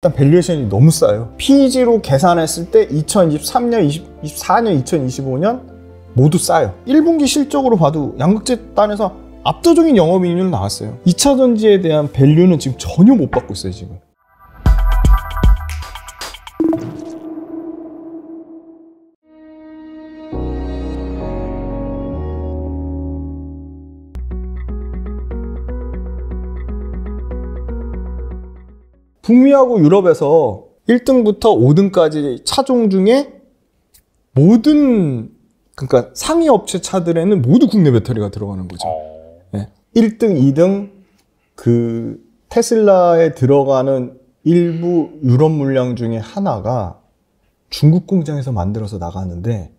일단 밸류에이션이 너무 싸요 PEG로 계산했을 때 2023년, 20, 24년, 2025년 모두 싸요 1분기 실적으로 봐도 양극재단에서 압도적인 영업이익률 나왔어요 2차전지에 대한 밸류는 지금 전혀 못 받고 있어요 지금 북미하고 유럽에서 1등부터 5등까지 차종 중에 모든 그러니까 상위 업체 차들에는 모두 국내 배터리가 들어가는 거죠. 네. 1등, 2등 그 테슬라에 들어가는 일부 유럽 물량 중에 하나가 중국 공장에서 만들어서 나가는데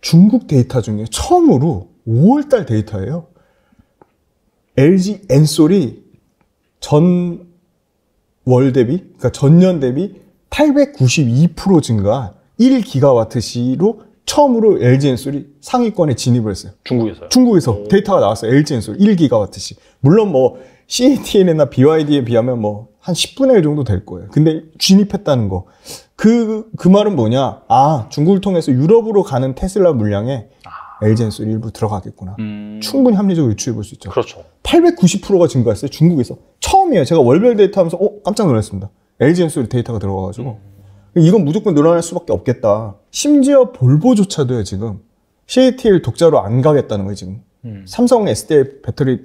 중국 데이터 중에 처음으로 5월달 데이터예요. LG 엔솔이 전월 대비, 그러니까 전년 대비 892%증가 1기가와트 시로 처음으로 LG 엔솔이 상위권에 진입을 했어요. 중국에서요? 중국에서 오. 데이터가 나왔어요. LG 엔솔 1기가와트시. 물론 뭐 CATN이나 BYD에 비하면 뭐 한 10분의 1 정도 될 거예요. 근데 진입했다는 거. 그, 그 말은 뭐냐. 아, 중국을 통해서 유럽으로 가는 테슬라 물량에 아. 엘 g 엔솔 일부 들어가겠구나. 음... 충분히 합리적으로 유추해 볼 수 있죠. 그렇죠. 890%가 증가했어요. 중국에서. 처음이에요. 제가 월별 데이터 하면서 어 깜짝 놀랐습니다. 엘 g 엔솔 데이터가 들어가가지고 음... 이건 무조건 늘어날 수밖에 없겠다. 심지어 볼보조차도요 지금 CATL 독자로 안 가겠다는 거예요 지금. 음... 삼성 SDI 배터리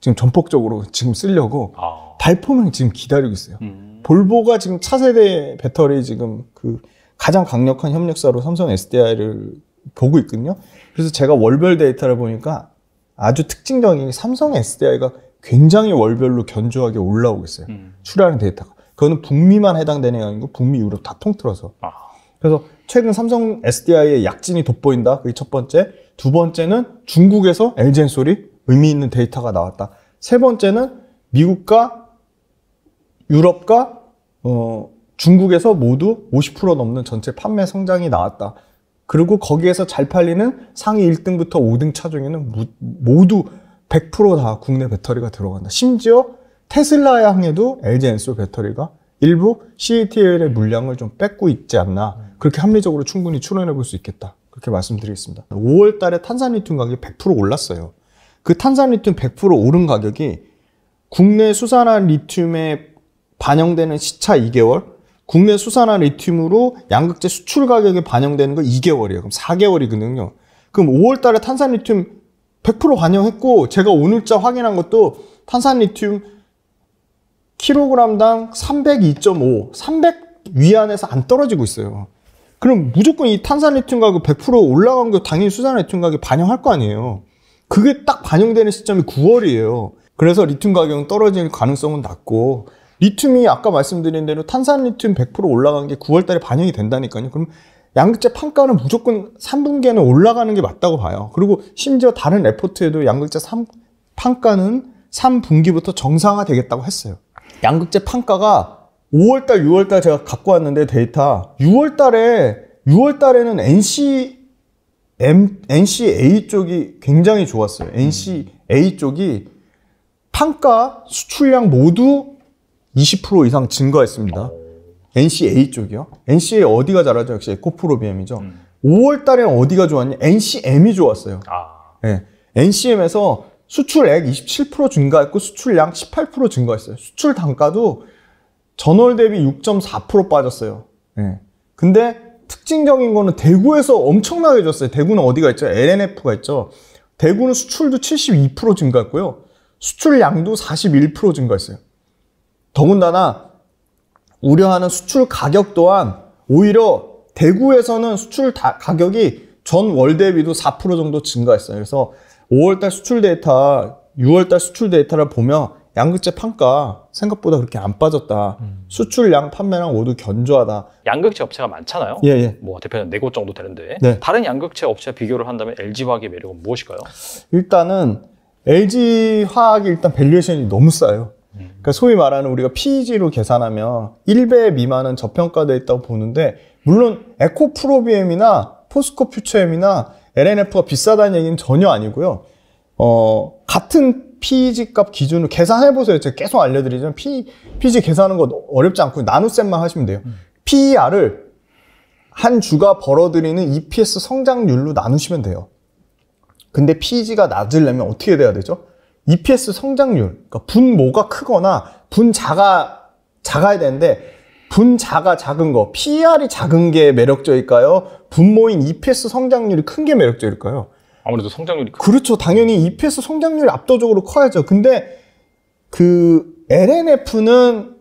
지금 전폭적으로 지금 쓰려고 아... 발표을 지금 기다리고 있어요. 음. 볼보가 지금 차세대 배터리 지금 그 가장 강력한 협력사로 삼성 SDI를 보고 있거든요. 그래서 제가 월별 데이터를 보니까 아주 특징적인 삼성 SDI가 굉장히 월별로 견조하게 올라오고 있어요. 음. 출하는 데이터가. 그거는 북미만 해당되는 게 아니고 북미 유럽 다 통틀어서. 아. 그래서 최근 삼성 SDI의 약진이 돋보인다. 그게 첫 번째. 두 번째는 중국에서 엘젠 소리 의미 있는 데이터가 나왔다. 세 번째는 미국과 유럽과 어, 중국에서 모두 50% 넘는 전체 판매 성장이 나왔다. 그리고 거기에서 잘 팔리는 상위 1등부터 5등 차종에는 모두 100%다 국내 배터리가 들어간다. 심지어 테슬라의 항에도 LG 엔솔 배터리가 일부 CATL의 물량을 좀 뺏고 있지 않나 그렇게 합리적으로 충분히 추론해 볼 수 있겠다 그렇게 말씀드리겠습니다 5월 달에 탄산리튬 가격이 100% 올랐어요 그 탄산리튬 100% 오른 가격이 국내 수산화 리튬에 반영되는 시차 2개월 국내 수산화 리튬으로 양극재 수출 가격에 반영되는 걸 2개월이에요. 그럼 4개월이거든요. 그럼 5월 달에 탄산 리튬 100% 반영했고 제가 오늘자 확인한 것도 탄산 리튬 킬로그램당 302.5, 300 위안에서 안 떨어지고 있어요. 그럼 무조건 이 탄산 리튬 가격 100% 올라간 거 당연히 수산 리튬 가격 반영할 거 아니에요. 그게 딱 반영되는 시점이 9월이에요. 그래서 리튬 가격은 떨어질 가능성은 낮고 리튬이 아까 말씀드린 대로 탄산 리튬 100% 올라간 게 9월 달에 반영이 된다니까요. 그럼 양극재 판가는 무조건 3분기에는 올라가는 게 맞다고 봐요. 그리고 심지어 다른 레포트에도 양극재 3, 판가는 3분기부터 정상화 되겠다고 했어요. 양극재 판가가 5월달, 6월달 제가 갖고 왔는데 데이터 6월달에 6월달에는 NC M, NCA 쪽이 굉장히 좋았어요. NCA 쪽이 판가 수출량 모두 20% 이상 증가했습니다. NCA 쪽이요. NCA 어디가 잘하죠? 역시 에코프로비엠이죠. 음. 5월 달에 어디가 좋았냐? NCM이 좋았어요. 아. 네. 예. NCM에서 수출액 27% 증가했고 수출량 18% 증가했어요. 수출 단가도 전월 대비 6.4% 빠졌어요. 네. 근데 특징적인 거는 대구에서 엄청나게 줬어요. 대구는 어디가 있죠? LNF가 있죠. 대구는 수출도 72% 증가했고요. 수출량도 41% 증가했어요. 더군다나 우려하는 수출 가격 또한 오히려 대구에서는 수출 가격이 전 월 대비도 4% 정도 증가했어요. 그래서 5월달 수출 데이터, 6월달 수출 데이터를 보면 양극재 판가 생각보다 그렇게 안 빠졌다. 음. 수출량, 판매량 모두 견조하다. 양극재 업체가 많잖아요. 예, 예. 뭐 대표는 네 곳 정도 되는데 네. 다른 양극재 업체 와 비교를 한다면 LG 화학의 매력은 무엇일까요? 일단은 LG 화학이 일단 밸류에이션이 너무 싸요. 그러니까 소위 말하는 우리가 PEG로 계산하면 1배 미만은 저평가되어 있다고 보는데 물론 에코 프로비엠이나 포스코 퓨처엠이나 LNF가 비싸다는 얘기는 전혀 아니고요. 어, 같은 PEG 값 기준으로 계산해보세요. 제가 계속 알려드리지만 P, PEG 계산하는 거 어렵지 않고 나눗셈만 하시면 돼요. PER을 한 주가 벌어들이는 EPS 성장률로 나누시면 돼요. 근데 PEG가 낮으려면 어떻게 돼야 되죠? EPS 성장률, 그러니까 분모가 크거나 분자가 작아야 되는데 분자가 작은 거, PER이 작은 게 매력적일까요? 분모인 EPS 성장률이 큰 게 매력적일까요? 아무래도 성장률이 크... 그렇죠. 당연히 EPS 성장률이 압도적으로 커야죠. 근데 그 LNF는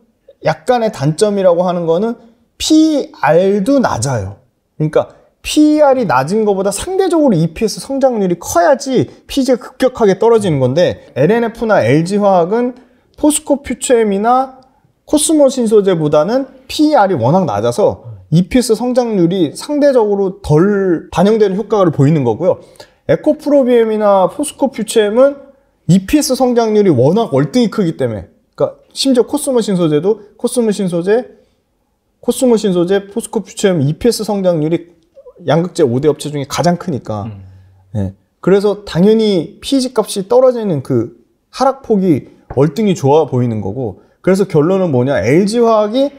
약간의 단점이라고 하는 거는 PR도 낮아요. 그러니까 PER이 낮은 것보다 상대적으로 EPS 성장률이 커야지 PG가 급격하게 떨어지는 건데 LNF나 LG화학은 포스코 퓨처엠이나 코스모 신소재보다는 PER이 워낙 낮아서 EPS 성장률이 상대적으로 덜 반영되는 효과를 보이는 거고요. 에코프로비엠이나 포스코 퓨처엠은 EPS 성장률이 워낙 월등히 크기 때문에 그러니까 심지어 코스모 신소재도 코스모 신소재 코스모 신소재 포스코 퓨처엠 EPS 성장률이 양극재 5대 업체 중에 가장 크니까. 음. 네. 그래서 당연히 피지 e 값이 떨어지는 그 하락폭이 월등히 좋아 보이는 거고 그래서 결론은 뭐냐 LG화학이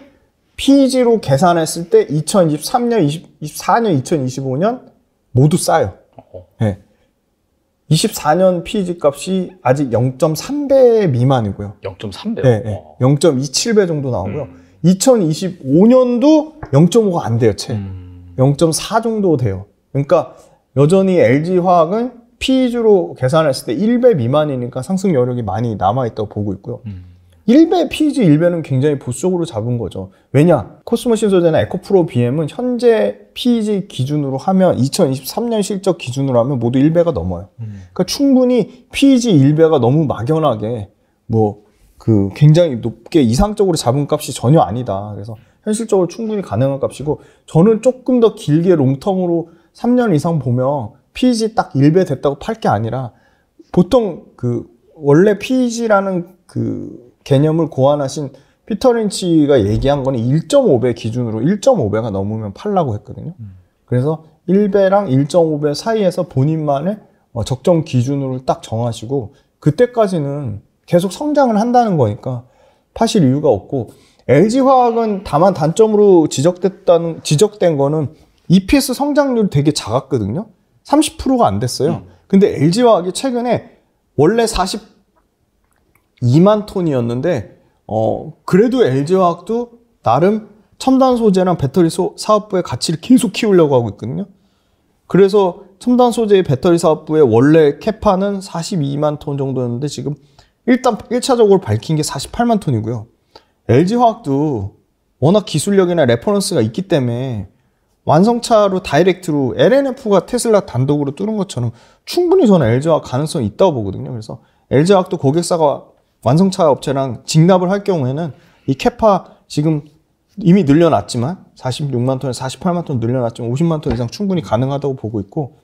피지로 e 계산했을 때 2023년, 20, 24년, 2025년 모두 싸요. 네. 24년 피지 값이 아직 0.3배 미만이고요. 0.3배요? 네, 네. 0.27배 정도 나오고요. 음. 2025년도 0.5가 안 돼요, 채. 음. 0.4 정도 돼요. 그러니까 여전히 LG화학은 p 주로 계산했을 때 1배 미만이니까 상승 여력이 많이 남아있다고 보고 있고요. 음. 1배 PG 1배는 굉장히 보수적으로 잡은 거죠. 왜냐? 코스모 신소재나 에코프로 BM은 현재 PG 기준으로 하면 2023년 실적 기준으로 하면 모두 1배가 넘어요. 음. 그러니까 충분히 PG 1배가 너무 막연하게 뭐 그 굉장히 높게 이상적으로 잡은 값이 전혀 아니다. 그래서 현실적으로 충분히 가능한 값이고 저는 조금 더 길게 롱텀으로 3년 이상 보면 PEG 딱 1배 됐다고 팔 게 아니라 보통 그 원래 PEG라는 그 개념을 고안하신 피터 린치가 얘기한 거는 1.5배 기준으로 1.5배가 넘으면 팔라고 했거든요. 음. 그래서 1배랑 1.5배 사이에서 본인만의 어, 적정 기준으로 딱 정하시고 그때까지는 계속 성장을 한다는 거니까 파실 이유가 없고 LG화학은 다만 단점으로 지적됐다는 지적된 거는 EPS 성장률 이 되게 작았거든요. 30%가 안 됐어요. 음. 근데 LG화학이 최근에 원래 42만 톤이었는데 어 그래도 LG화학도 나름 첨단 소재랑 배터리 소, 사업부의 가치를 계속 키우려고 하고 있거든요. 그래서 첨단 소재의 배터리 사업부의 원래 캐파는 42만 톤 정도였는데 지금 일단 1차적으로 밝힌 게 48만 톤이고요. LG화학도 워낙 기술력이나 레퍼런스가 있기 때문에 완성차로 다이렉트로 LNF가 테슬라 단독으로 뚫은 것처럼 충분히 저는 LG화학 가능성이 있다고 보거든요. 그래서 LG화학도 고객사가 완성차 업체랑 직납을할 경우에는 이 캐파 지금 이미 늘려놨지만 46만 톤에 48만 톤 늘려놨지만 50만 톤 이상 충분히 가능하다고 보고 있고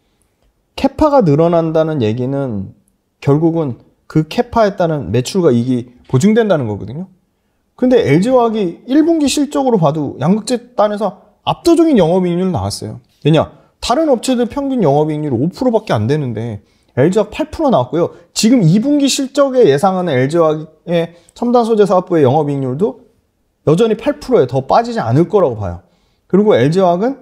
캐파가 늘어난다는 얘기는 결국은 그 캐파에 따른 매출과 이익이 보증된다는 거거든요. 근데 LG화학이 1분기 실적으로 봐도 양극재 단에서 압도적인 영업이익률 나왔어요. 왜냐? 다른 업체들 평균 영업이익률 5%밖에 안 되는데 LG화학 8% 나왔고요. 지금 2분기 실적에 예상하는 LG화학의 첨단 소재 사업부의 영업이익률도 여전히 8%에 더 빠지지 않을 거라고 봐요. 그리고 LG화학은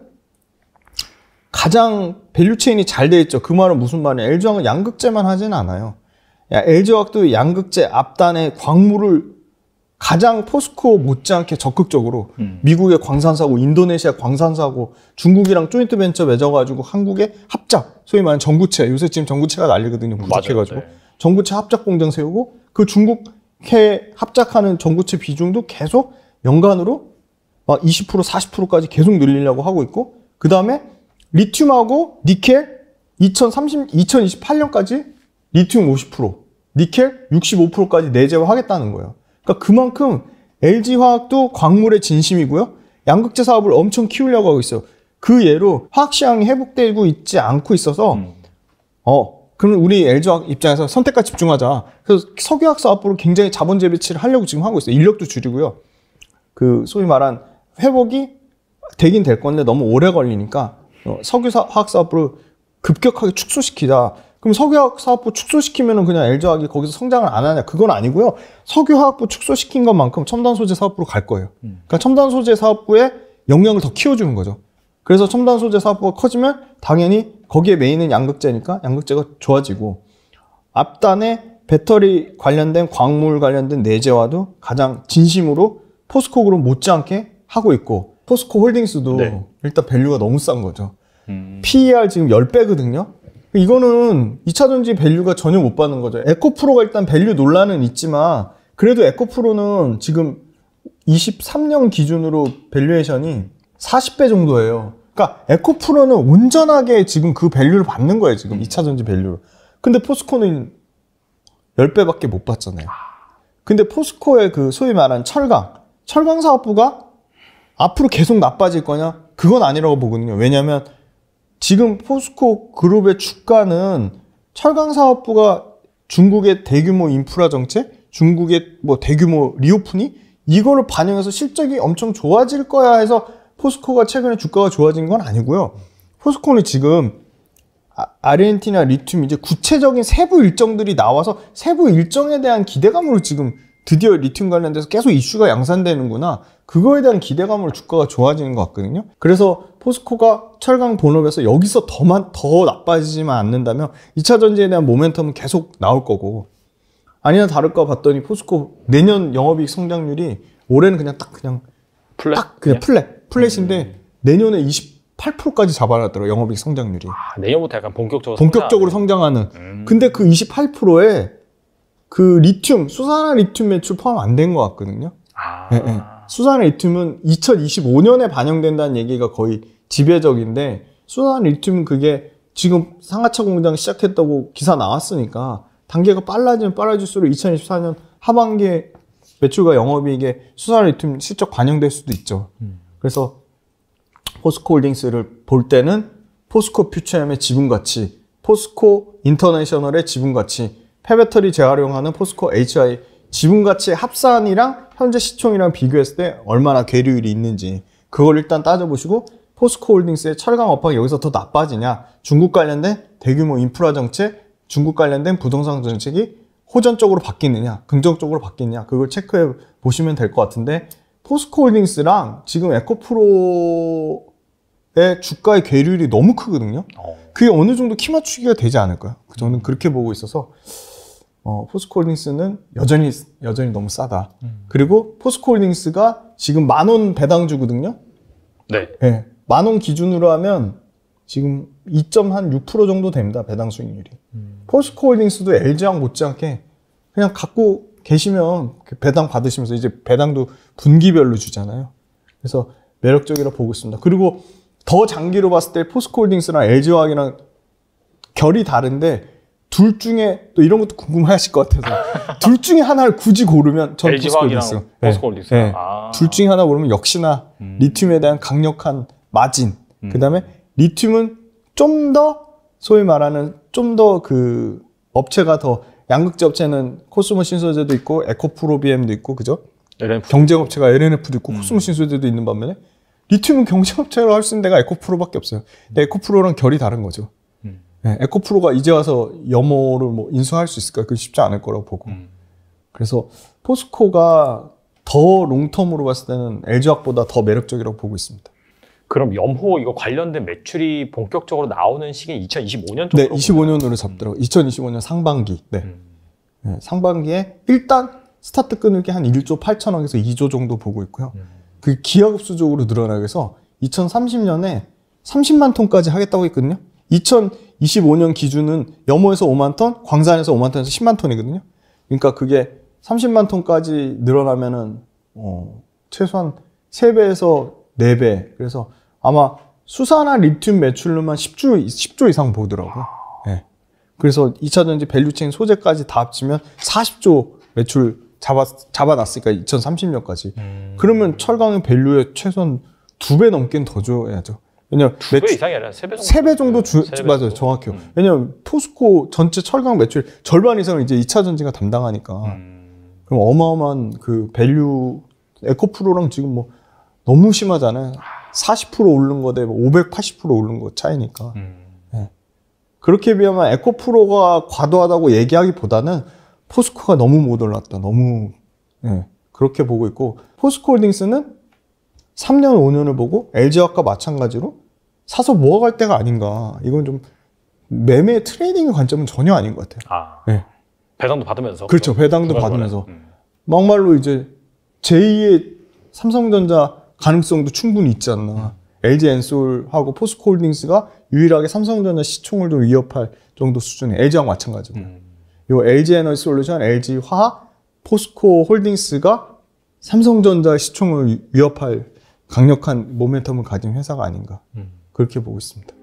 가장 밸류체인이 잘 돼 있죠. 그 말은 무슨 말이에요 LG화학은 양극재만 하진 않아요. LG화학도 양극재 앞단에 광물을 가장 포스코 못지않게 적극적으로 음. 미국의 광산사고 인도네시아 광산사고 중국이랑 조인트 벤처 맺어가지고 한국의 합작 소위 말하는 전구체 요새 지금 전구체가 난리거든요 부족해가지고 네. 전구체 합작 공장 세우고 그 중국해 합작하는 전구체 비중도 계속 연간으로 막 20% 40%까지 계속 늘리려고 하고 있고 그 다음에 리튬하고 니켈 2030 2028년까지 리튬 50% 니켈 65%까지 내재화하겠다는 거예요. 그러니까 그만큼 LG 화학도 광물의 진심이고요. 양극재 사업을 엄청 키우려고 하고 있어요. 그 예로 화학 시장이 회복되고 있지 않고 있어서 음. 어 그러면 우리 LG 화학 입장에서 선택과 집중하자. 그래서 석유화학 사업으로 굉장히 자본 재배치를 하려고 지금 하고 있어요. 인력도 줄이고요. 그 소위 말한 회복이 되긴 될 건데 너무 오래 걸리니까 어, 석유 화학 사업으로 급격하게 축소시키자. 그럼 석유화학 사업부 축소시키면 은 그냥 엘 g 화학이 거기서 성장을 안 하냐 그건 아니고요 석유화학부 축소시킨 것만큼 첨단 소재 사업부로 갈 거예요 음. 그러니까 첨단 소재 사업부에영향을더 키워주는 거죠 그래서 첨단 소재 사업부가 커지면 당연히 거기에 메인은 양극재니까 양극재가 좋아지고 앞단에 배터리 관련된 광물 관련된 내재화도 가장 진심으로 포스코 그룹 못지않게 하고 있고 포스코 홀딩스도 네. 일단 밸류가 너무 싼 거죠. 음. PER 지금 10배거든요. 이거는 2차전지 밸류가 전혀 못 받는 거죠. 에코프로가 일단 밸류 논란은 있지만 그래도 에코프로는 지금 23년 기준으로 밸류에이션이 40배 정도예요. 그러니까 에코프로는 온전하게 지금 그 밸류를 받는 거예요. 지금 2차전지 밸류를. 근데 포스코는 10배밖에 못 받잖아요. 근데 포스코의 그 소위 말하는 철강, 철강 사업부가 앞으로 계속 나빠질 거냐? 그건 아니라고 보거든요. 왜냐면 하 지금 포스코 그룹의 주가는 철강 사업부가 중국의 대규모 인프라 정책, 중국의 뭐 대규모 리오프닝 이거를 반영해서 실적이 엄청 좋아질 거야 해서 포스코가 최근에 주가가 좋아진 건 아니고요. 포스코는 지금 아, 아르헨티나 리튬 이제 구체적인 세부 일정들이 나와서 세부 일정에 대한 기대감으로 지금 드디어 리튬 관련돼서 계속 이슈가 양산되는구나. 그거에 대한 기대감으로 주가가 좋아지는 것 같거든요. 그래서 포스코가 철강 본업에서 여기서 더만 더 나빠지지만 않는다면 2차 전지에 대한 모멘텀은 계속 나올 거고 아니나 다를까 봤더니 포스코 내년 영업이익 성장률이 올해는 그냥 딱 그냥 플랫 딱 그냥 예. 플랫 플랫인데 음. 내년에 28%까지 잡아놨더라고 영업이익 성장률이 아, 내년부터 약간 본격적으로 본격적으로 성장하는, 성장하는. 음. 근데 그 28%에 그 리튬, 수산화 리튬 매출 포함 안 된 것 같거든요. 아. 네, 네. 수산화 리튬은 2025년에 반영된다는 얘기가 거의 지배적인데 수산화 리튬은 그게 지금 상하차 공장 시작했다고 기사 나왔으니까 단계가 빨라지면 빨라질수록 2024년 하반기에 매출과 영업이익에 수산화 리튬 실적 반영될 수도 있죠. 음. 그래서 포스코 홀딩스를 볼 때는 포스코 퓨처엠의 지분 가치, 포스코 인터내셔널의 지분 가치 폐배터리 재활용하는 포스코 HI 지분가치 합산이랑 현재 시총이랑 비교했을 때 얼마나 계류율이 있는지 그걸 일단 따져보시고 포스코 홀딩스의 철강 업황이 여기서 더 나빠지냐 중국 관련된 대규모 인프라 정책 중국 관련된 부동산 정책이 호전적으로 바뀌느냐 긍정적으로 바뀌느냐 그걸 체크해 보시면 될 것 같은데 포스코 홀딩스랑 지금 에코프로의 주가의 계류율이 너무 크거든요 어. 그게 어느 정도 키 맞추기가 되지 않을까요? 저는 그렇게 보고 있어서 어, 포스코홀딩스는 여전히 여전히 너무 싸다. 음. 그리고 포스코홀딩스가 지금 만원 배당 주거든요. 네. 네. 만원 기준으로 하면 지금 2.6% 정도 됩니다. 배당 수익률이. 음. 포스코홀딩스도 LG랑 못지않게 그냥 갖고 계시면 그 배당 받으시면서 이제 배당도 분기별로 주잖아요. 그래서 매력적이라 보고 있습니다. 그리고 더 장기로 봤을 때 포스코홀딩스랑 LG화학이랑 결이 다른데 둘 중에 또 이런 것도 궁금하실 것 같아서 둘 중에 하나를 굳이 고르면 전 LG 포스코홀딩스. 포스코홀스 네. 네. 아. 둘 중에 하나 고르면 역시나 음. 리튬에 대한 강력한 마진. 음. 그다음에 리튬은 좀 더 소위 말하는 좀 더 그 업체가 더 양극재 업체는 코스모 신소재도 있고 에코프로비엠도 있고 그죠? LNF. 경쟁업체가 LNF도 있고 음. 코스모 신소재도 있는 반면에 리튬은 경쟁업체로 할 수 있는 데가 에코프로밖에 없어요. 근 에코프로랑 결이 다른 거죠. 네, 에코프로가 이제 와서 염호를 뭐 인수할 수 있을까? 그건 쉽지 않을 거라고 보고. 음. 그래서 포스코가 더 롱텀으로 봤을 때는 LG화학보다 더 매력적이라고 보고 있습니다. 그럼 염호 이거 관련된 매출이 본격적으로 나오는 시기 2025년 네, 25년으로 잡더라고. 음. 2025년 상반기. 네. 음. 네. 상반기에 일단 스타트 끊을게 한 1조 8천억에서 2조 정도 보고 있고요. 음. 그 기하급 수적으로 늘어나게 해서 2030년에 30만 톤까지 하겠다고 했거든요. 2000 25년 기준은 염호에서 5만 톤, 광산에서 5만 톤에서 10만 톤이거든요. 그러니까 그게 30만 톤까지 늘어나면은 어, 최소한 3배에서 4배. 그래서 아마 수산화 리튬 매출로만 10조 10조 이상 보더라고요. 네. 그래서 2차 전지 밸류체인 소재까지 다 합치면 40조 매출 잡아 잡아놨으니까 2030년까지. 음... 그러면 철강의 밸류의 최소한 두 배넘게는더 줘야죠. 왜냐면 두배 이상이 아니라 세배 정도. 세배 정도 주, 3배 맞아요. 정확해요 음. 왜냐면 포스코 전체 철강 매출 절반 이상을 이제 2차 전지가 담당하니까. 음. 그럼 어마어마한 그 밸류 에코프로랑 지금 뭐 너무 심하잖아요. 40% 오른 거 대 580% 뭐 오른 거 차이니까. 음. 네. 그렇게 비하면 에코프로가 과도하다고 얘기하기보다는 포스코가 너무 못 올랐다. 너무 네. 그렇게 보고 있고 포스코 홀딩스는 3년, 5년을 보고 LG화학과 마찬가지로 사서 모아갈 때가 아닌가. 이건 좀 매매 트레이딩의 관점은 전혀 아닌 것 같아요. 아, 네. 배당도 받으면서. 그렇죠. 배당도 받으면서. 음. 막말로 이제 제2의 삼성전자 가능성도 충분히 있지 않나. 음. LG 엔솔하고 포스코홀딩스가 유일하게 삼성전자 시총을 좀 위협할 정도 수준에 LG와 마찬가지고. 음. 요 LG 에너지 솔루션, LG 화 포스코홀딩스가 삼성전자 시총을 위협할 강력한 모멘텀을 가진 회사가 아닌가 음. 그렇게 보고 있습니다.